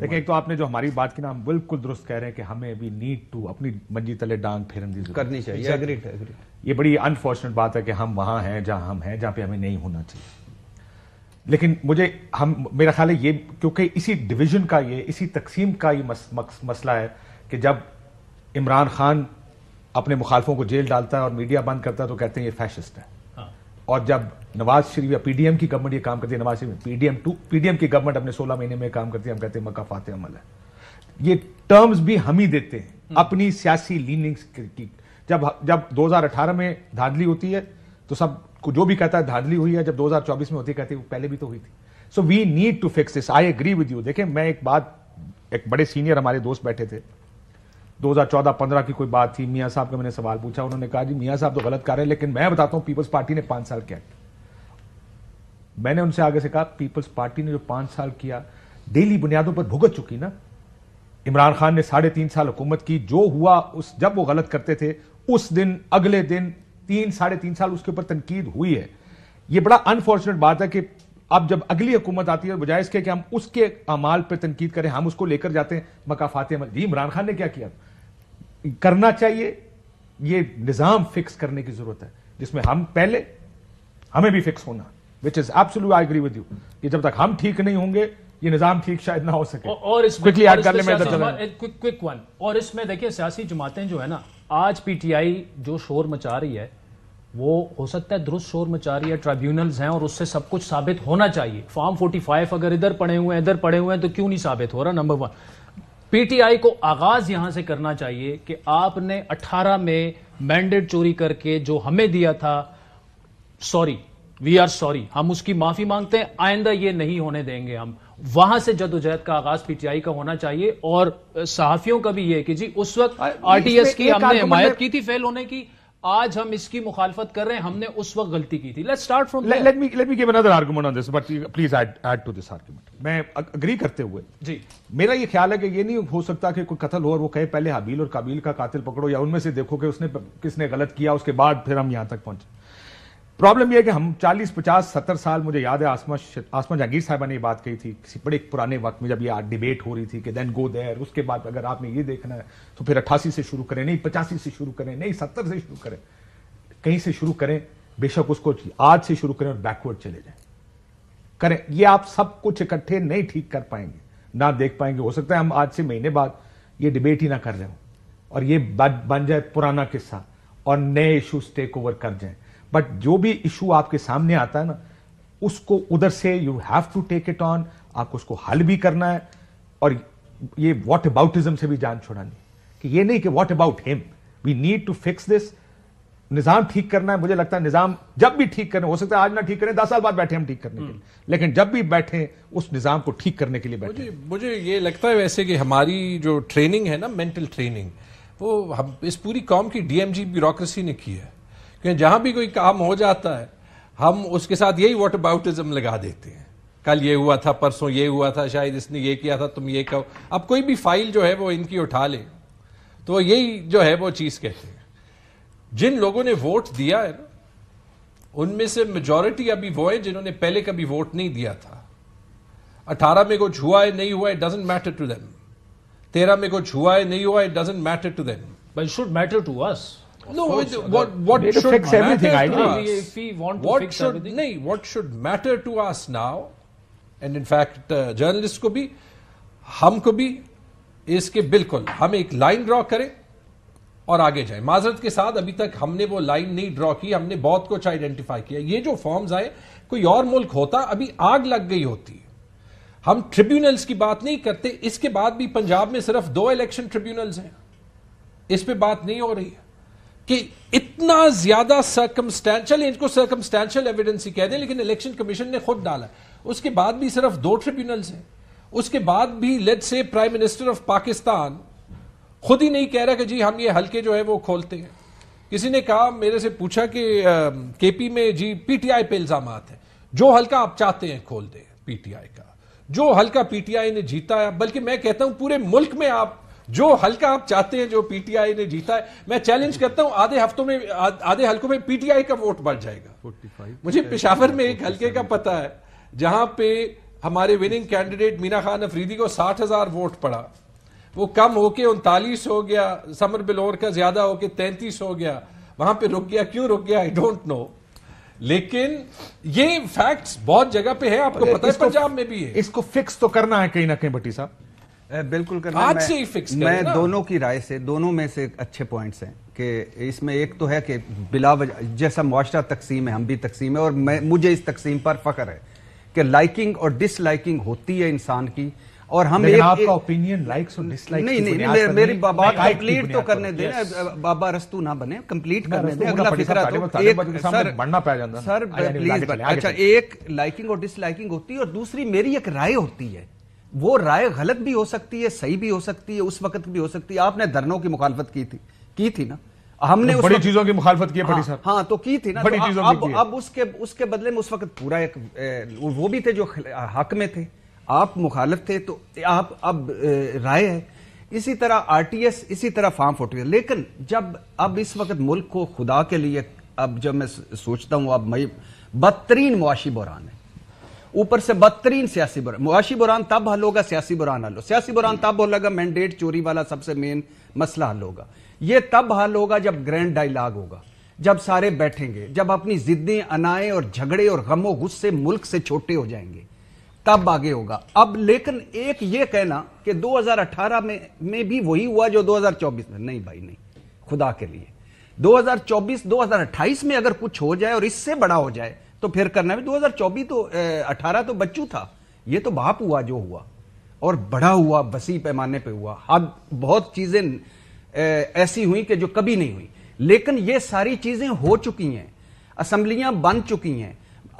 देखिए एक तो आपने जो हमारी बात की ना हम बिल्कुल दुरुस्त कह रहे हैं कि हमें अभी नीड टू अपनी मंजी तले डांग फेरन दी करनी चाहिए एग्रीड एग्रीड ये बड़ी अनफॉर्चुनेट बात है कि हम वहां हैं जहां हम हैं जहां पे हमें नहीं होना चाहिए लेकिन मुझे हम मेरा ख्याल है ये क्योंकि इसी डिवीजन का ये इसी तकसीम का ये मस, मस, मसला है कि जब इमरान खान अपने मुखालफों को जेल डालता है और मीडिया बंद करता है तो कहते हैं ये फैशिस्ट है और जब नवाज शरीफ या पीडीएम की गवर्नमेंट ये काम करती है Nawaz Sharif PDM two PDM की गवर्नमेंट अपने 16 महीने में काम करती है हम कहते हैं मक्का फाते अमल है ये टर्म्स भी हम ही देते हैं हम्म। अपनी सियासी लीनिंग्स की जब जब 2018 में धांधली होती है तो सब को जो भी कहता है धांधली हुई है जब 2024 में होती कहती है पहले भी तो हुई थी so we need to fix this I agree with you देखें मैं एक बात एक बड़े सीनियर हमारे दोस्त बैठे थे 2014-15 की कोई बात थी मियाँ साहब का मैंने सवाल पूछा उन्होंने कहा जी मियाँ साहब तो गलत कर रहे हैं लेकिन मैं बताता हूँ पीपल्स पार्टी ने पांच साल किया मैंने उनसे आगे से कहा पीपल्स पार्टी ने जो पांच साल किया डेली बुनियादों पर भुगत चुकी ना इमरान खान ने साढ़े तीन साल हुकूमत की जो हुआ उस जब वो गलत करते थे उस दिन अगले दिन तीन साढ़े तीन साल उसके ऊपर तनकीद हुई है ये बड़ा अनफॉर्चुनेट बात है कि अब जब अगली हुकूमत आती है बजाय इसके कि हम उसके अमाल पर तनकीद करें हम उसको लेकर जाते हैं मकाफात अमल जी इमरान खान ने क्या किया करना चाहिए ये निज़ाम फिक्स करने की ज़रूरत है जिसमें हम पहले हमें भी फिक्स होना which is absolute I agree with you कि जब तक हम ठीक नहीं होंगे ये निजाम ठीक शायद ना हो सके और इस क्विकली ऐड कर ले मैं क्विक वन और इसमें देखिए सियासी जमातें जो है ना आज पीटीआई जो शोर मचा रही है वो हो सकता है दुरुस्त शोर मचा रही है हैं और उससे सब कुछ साबित होना चाहिए फॉर्म 45 अगर इधर पड़े हुए हैं इधर पड़े हुए हैं तो क्यों नहीं साबित हो रहा नंबर वन पीटीआई को आगाज यहां से करना चाहिए कि आपने 18 में मैंडेट चोरी करके जो हमें दिया था सॉरी वी आर सॉरी हम उसकी माफी मांगते हैं आइंदा ये नहीं होने देंगे हम वहां से जदोजहद का आगाज पीटीआई का होना चाहिए और सहाफियों का भी ये कि जी उस वक्त आरटीएस की हमने हिमायत की थी फेल होने की आज हम इसकी मुखालफत कर रहे हैं हमने उस वक्त गलती की थी let start from let me let me give another argument on this but please add to this argument मैं अग्री करते हुए जी मेरा ये ख्याल है कि ये नहीं हो सकता कि कोई कत्ल हो और वो कहे पहले हबील और काबील का कातिल पकड़ो या उनमें से देखो कि उसने किसने गलत किया उसके बाद फिर हम यहां तक पहुंचे प्रॉब्लम यह है कि हम 40, 50, 70 साल मुझे याद है आसमा आसमा जहांगीर साहबा ने ये बात कही थी किसी बड़े पुराने वक्त में जब ये डिबेट हो रही थी कि देन गो देर उसके बाद अगर आपने ये देखना है तो फिर अट्ठासी से शुरू करें नहीं पचासी से शुरू करें नहीं सत्तर से शुरू करें कहीं से शुरू करें बेशक उसको आज से शुरू करें और बैकवर्ड चले जाए करें ये आप सब कुछ इकट्ठे नहीं ठीक कर पाएंगे ना देख पाएंगे हो सकता है हम आज से महीने बाद ये डिबेट ही ना कर रहे हो और ये बन जाए पुराना किस्सा और नए इशूज टेक ओवर कर जाए बट जो भी इशू आपके सामने आता है ना उसको उधर से you have to take it on आपको उसको हल भी करना है और ये वॉट अबाउटिज्म से भी जान छुड़ानी कि ये नहीं कि what about him we need to fix this निज़ाम ठीक करना है मुझे लगता है निज़ाम जब भी ठीक करना हो सकता है आज ना ठीक करें दस साल बाद बैठे हम ठीक करने के हम्म। लिए लेकिन जब भी बैठे उस निज़ाम को ठीक करने के लिए बैठे मुझे, मुझे ये लगता है वैसे कि हमारी जो ट्रेनिंग है ना मेंटल ट्रेनिंग वो हम इस पूरी कॉम की डीएमजी ब्यूरोक्रेसी ने की है क्योंकि जहां भी कोई काम हो जाता है हम उसके साथ यही वॉट अबाउटिज्म लगा देते हैं कल ये हुआ था परसों ये हुआ था शायद इसने ये किया था तुम ये कहो अब कोई भी फाइल जो है वो इनकी उठा ले तो यही जो है वो चीज़ कहते हैं जिन लोगों ने वोट दिया है ना उनमें से मेजोरिटी अभी वो है जिन्होंने पहले कभी वोट नहीं दिया था अठारह में कुछ हुआ है नहीं हुआ है डजेंट मैटर टू देम तेरह में कुछ हुआ है नहीं हुआ it doesn't matter to them but should matter to us Of no, course, it, what what should to fix everything? I agree. If we want to what fix should, everything, nahin, what should matter to us now, and in fact uh, journalists को भी हमको भी इसके बिल्कुल हम एक line draw करें और आगे जाए माजरत के साथ अभी तक हमने वो लाइन नहीं ड्रॉ की हमने बहुत कुछ आइडेंटिफाई किया ये जो फॉर्म्स आए कोई और मुल्क होता अभी आग लग गई होती हम ट्रिब्यूनल्स की बात नहीं करते इसके बाद भी पंजाब में सिर्फ दो इलेक्शन ट्रिब्यूनल्स हैं इस पे बात नहीं हो रही है कि इतना ज्यादा सर्कमस्टेंशियल इनको सर्कमस्टेंशियल एविडेंस ही कह दें लेकिन इलेक्शन कमीशन ने खुद डाला उसके बाद भी सिर्फ दो ट्रिब्यूनल्स हैं उसके बाद भी लेट से प्राइम मिनिस्टर ऑफ पाकिस्तान खुद ही नहीं कह रहा कि जी हम ये हल्के जो है वो खोलते हैं किसी ने कहा मेरे से पूछा कि केपी में जी पीटीआई पे इल्जाम है जो हल्का आप चाहते हैं खोल दें पीटीआई का जो हल्का पीटीआई ने जीता है बल्कि मैं कहता हूं पूरे मुल्क में आप जो हल्का आप चाहते हैं जो पीटीआई ने जीता है मैं चैलेंज करता हूं आधे हफ्तों में आधे हल्कों में पीटीआई का वोट बढ़ जाएगा मुझे पिशावर में एक हल्के का पता है जहां पे हमारे विनिंग कैंडिडेट मीना खान अफरीदी को साठ हजार वोट पड़ा वो कम होके उनतालीस हो गया समर बिलोर का ज्यादा होके तैंतीस हो गया वहां पे रुक गया क्यों रुक गया आई डोंट नो लेकिन ये फैक्ट्स बहुत जगह पे है आपको पता है पंजाब में भी है इसको फिक्स तो करना है कहीं ना कहीं भट्टी साहब बिल्कुल करना आज मैं, से ही फिक्स मैं दोनों की राय से दोनों में से अच्छे पॉइंट्स हैं कि इसमें एक तो है कि बिला जैसा मुआरा तकसीम है हम भी तकसीम है और मैं मुझे इस तकसीम पर फख्र है कि लाइकिंग और डिसलाइकिंग होती है इंसान की और हम एक, आपका ओपिनियन लाइक्स और डिसलाइक्स नहीं नहीं, नहीं मेरी बात कंप्लीट तो करने दे बाबा रस्तू ना बने कंप्लीट करने दे अगला फिक्रा तो एक सर बढ़ना पड़ जाता सर प्लीज अच्छा एक लाइकिंग और डिसलाइकिंग होती है और दूसरी मेरी एक राय होती है वो राय गलत भी हो सकती है सही भी हो सकती है उस वक्त भी हो सकती है आपने धरनों की मुखालफत की थी की थी ना हमने तो बड़ी चीजों की मुखालफत की हाँ, हाँ तो की थी ना तो बड़ी तो चीजों अब, अब उसके उसके बदले में उस वक्त पूरा एक वो भी थे जो हक में थे आप मुखालफ थे तो आप अब राय है इसी तरह आरटीएस इसी तरह फार्म फोटो लेकिन जब अब इस वक्त मुल्क को खुदा के लिए अब जब मैं सोचता हूं अब मई बदतरीन मुआशी बहरान है ऊपर से बदतरीन सियासी बुरान मुआशी बुरान तब हल होगा सियासी बुरान हल हो सियासी बुरान तब हो लगा मैंडेट चोरी वाला सबसे मेन मसला हल होगा ये तब हल होगा जब ग्रैंड डायलॉग होगा जब सारे बैठेंगे जब अपनी जिद्दी अनाए और झगड़े और गमो गुस्से मुल्क से छोटे हो जाएंगे तब आगे होगा अब लेकिन एक ये कहना कि 2018 में में भी वही हुआ जो 2024 में नहीं भाई नहीं खुदा के लिए 2024 2028 में अगर कुछ हो जाए और इससे बड़ा हो जाए तो फिर करना भी 2024 तो अठारह तो बच्चू था ये तो बाप हुआ जो हुआ और बड़ा हुआ वसी पैमाने पे हुआ अब बहुत चीजें ऐसी हुई कि जो कभी नहीं हुई लेकिन ये सारी चीजें हो चुकी हैं असम्बलियां बन चुकी हैं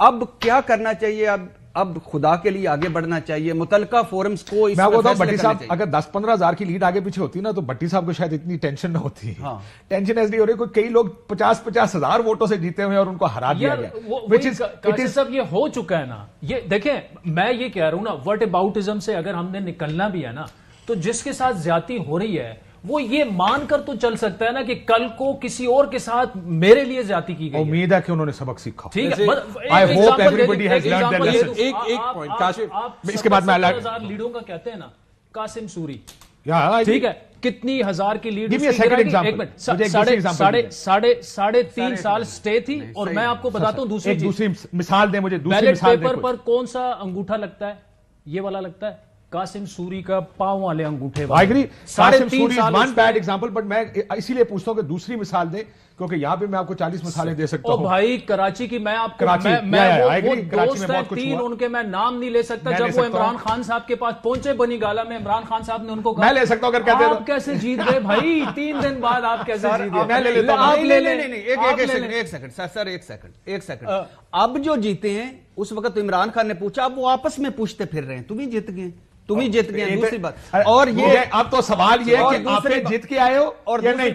अब क्या करना चाहिए अब अब खुदा के लिए आगे बढ़ना चाहिए मुतलका फोरम्स को मैं बोलता भट्टी साहब अगर 10-15 हजार की लीड आगे पीछे होती ना तो भट्टी साहब को शायद इतनी टेंशन ना होती हाँ। टेंशन ऐसी हो रही कोई कई लोग पचास पचास हजार वोटों से जीते हुए और उनको हरा दिया गया सब ये हो चुका है ना ये देखें मैं ये कह रहा हूं ना वट अबाउटिज्म से अगर हमने निकलना भी है ना तो जिसके साथ ज्यादा हो रही है वो ये मानकर तो चल सकता है ना कि कल को किसी और के साथ मेरे लिए जाति की गई उम्मीद है कि उन्होंने सबक सीखा ठीक है आई एक एक पॉइंट इसके बाद में लीडों का कहते हैं ना कासिम सूरी ठीक है कितनी हजार की लीड साढ़े साढ़े साढ़े तीन साल स्टे थी और मैं आपको बताता हूँ दूसरी दूसरी मिसाल दे मुझे पेपर पर कौन सा अंगूठा लगता है ये वाला लगता है कासिम सूरी का पांव वाले अंगूठे आई एग्री साढ़े तीन बैड एग्जांपल बट मैं इसीलिए पूछता हूं कि दूसरी मिसाल दे क्योंकि यहाँ पे मैं आपको 40 मसाले दे सकता हूँ भाई कराची की मैं आपको कराची, मैं, मैं वो, वो दोस्त बहुत तीन उनके मैं नाम नहीं ले सकता जब वो इमरान खान साहब के पास पहुंचे बनी गाला में इमरान खान साहब ने उनको मैं ले सकता हूँ अगर तो। आप कैसे जीत गए भाई तीन दिन बाद आप कैसे जीत गए एक सेकंड अब uh. जो जीते हैं उस वक्त तो इमरान खान ने पूछा अब वो आपस में पूछते फिर रहे हैं तुम्हें जीत गए तुम ही जीत गए दूसरी बात और ये अब तो सवाल ये है कि आप जीत के आए हो और ये नहीं